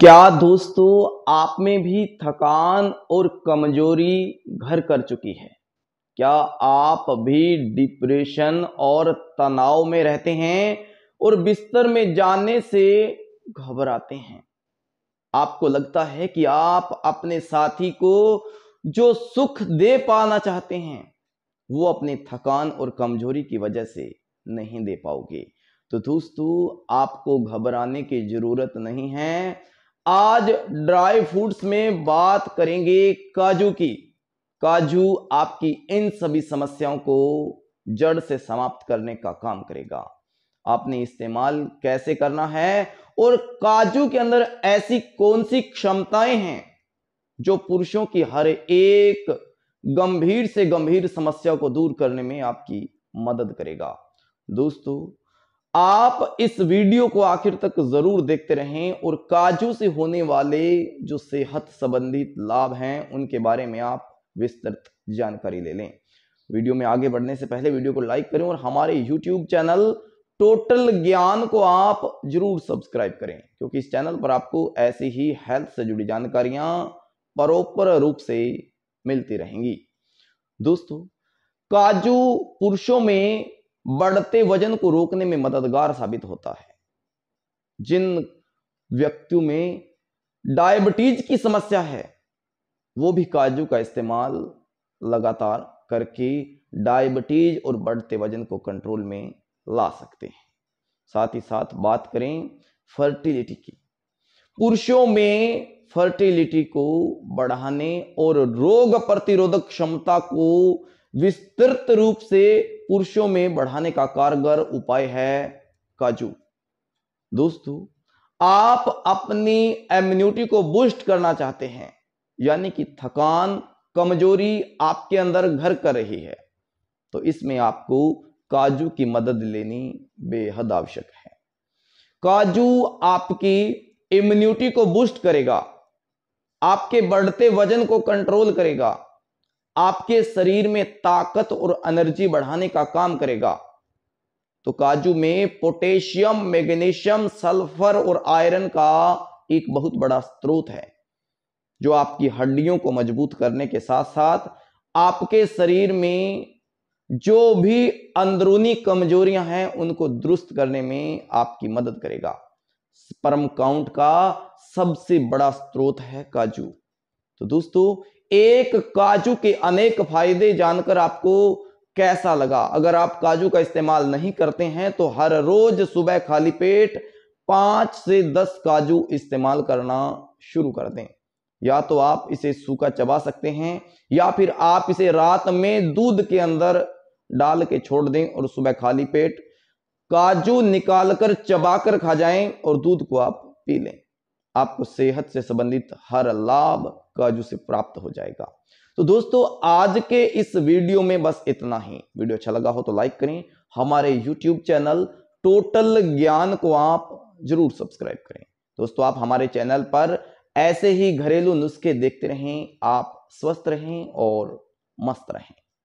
क्या दोस्तों आप में भी थकान और कमजोरी घर कर चुकी है क्या आप भी डिप्रेशन और तनाव में रहते हैं और बिस्तर में जाने से घबराते हैं आपको लगता है कि आप अपने साथी को जो सुख दे पाना चाहते हैं वो अपने थकान और कमजोरी की वजह से नहीं दे पाओगे तो दोस्तों आपको घबराने की जरूरत नहीं है आज ड्राई फ्रूट्स में बात करेंगे काजू की काजू आपकी इन सभी समस्याओं को जड़ से समाप्त करने का काम करेगा आपने इस्तेमाल कैसे करना है और काजू के अंदर ऐसी कौन सी क्षमताएं हैं जो पुरुषों की हर एक गंभीर से गंभीर समस्या को दूर करने में आपकी मदद करेगा दोस्तों आप इस वीडियो को आखिर तक जरूर देखते रहें और काजू से होने वाले जो सेहत संबंधित लाभ हैं उनके बारे में आप विस्तृत जानकारी ले लें वीडियो में आगे बढ़ने से पहले वीडियो को लाइक करें और हमारे यूट्यूब चैनल टोटल ज्ञान को आप जरूर सब्सक्राइब करें क्योंकि इस चैनल पर आपको ऐसी ही हेल्थ से जुड़ी जानकारियां परोपर रूप से मिलती रहेंगी दोस्तों काजू पुरुषों में बढ़ते वजन को रोकने में मददगार साबित होता है जिन व्यक्तियों में डायबिटीज की समस्या है वो भी काजू का इस्तेमाल लगातार करके डायबिटीज और बढ़ते वजन को कंट्रोल में ला सकते हैं साथ ही साथ बात करें फर्टिलिटी की पुरुषों में फर्टिलिटी को बढ़ाने और रोग प्रतिरोधक क्षमता को विस्तृत रूप से पुरुषों में बढ़ाने का कारगर उपाय है काजू दोस्तों आप अपनी इम्यूनिटी को बूस्ट करना चाहते हैं यानी कि थकान कमजोरी आपके अंदर घर कर रही है तो इसमें आपको काजू की मदद लेनी बेहद आवश्यक है काजू आपकी इम्यूनिटी को बूस्ट करेगा आपके बढ़ते वजन को कंट्रोल करेगा आपके शरीर में ताकत और एनर्जी बढ़ाने का काम करेगा तो काजू में पोटेशियम मैग्नीशियम सल्फर और आयरन का एक बहुत बड़ा स्रोत है जो आपकी हड्डियों को मजबूत करने के साथ साथ आपके शरीर में जो भी अंदरूनी कमजोरियां हैं उनको दुरुस्त करने में आपकी मदद करेगा स्पर्म काउंट का सबसे बड़ा स्रोत है काजू तो दोस्तों एक काजू के अनेक फायदे जानकर आपको कैसा लगा अगर आप काजू का इस्तेमाल नहीं करते हैं तो हर रोज सुबह खाली पेट पांच से दस काजू इस्तेमाल करना शुरू कर दें या तो आप इसे सूखा चबा सकते हैं या फिर आप इसे रात में दूध के अंदर डाल के छोड़ दें और सुबह खाली पेट काजू निकालकर चबाकर खा जाएं और दूध को आप पी लें आपको सेहत से संबंधित हर लाभ का जो से प्राप्त हो जाएगा तो दोस्तों आज के इस वीडियो में बस इतना ही वीडियो अच्छा लगा हो तो लाइक करें हमारे यूट्यूब चैनल टोटल ज्ञान को आप जरूर सब्सक्राइब करें दोस्तों आप हमारे चैनल पर ऐसे ही घरेलू नुस्खे देखते रहें आप स्वस्थ रहें और मस्त रहें